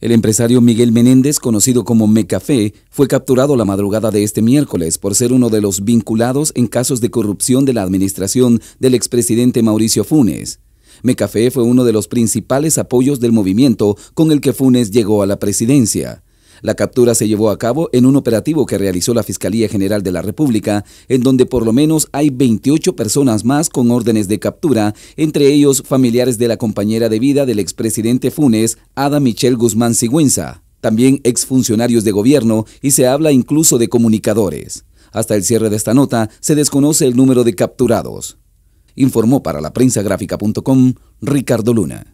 El empresario Miguel Menéndez, conocido como Mecafé, fue capturado la madrugada de este miércoles por ser uno de los vinculados en casos de corrupción de la administración del expresidente Mauricio Funes. Mecafé fue uno de los principales apoyos del movimiento con el que Funes llegó a la presidencia. La captura se llevó a cabo en un operativo que realizó la Fiscalía General de la República, en donde por lo menos hay 28 personas más con órdenes de captura, entre ellos familiares de la compañera de vida del expresidente Funes, Ada Michelle Guzmán Sigüenza, también exfuncionarios de gobierno y se habla incluso de comunicadores. Hasta el cierre de esta nota se desconoce el número de capturados. Informó para la prensa gráfica.com Ricardo Luna.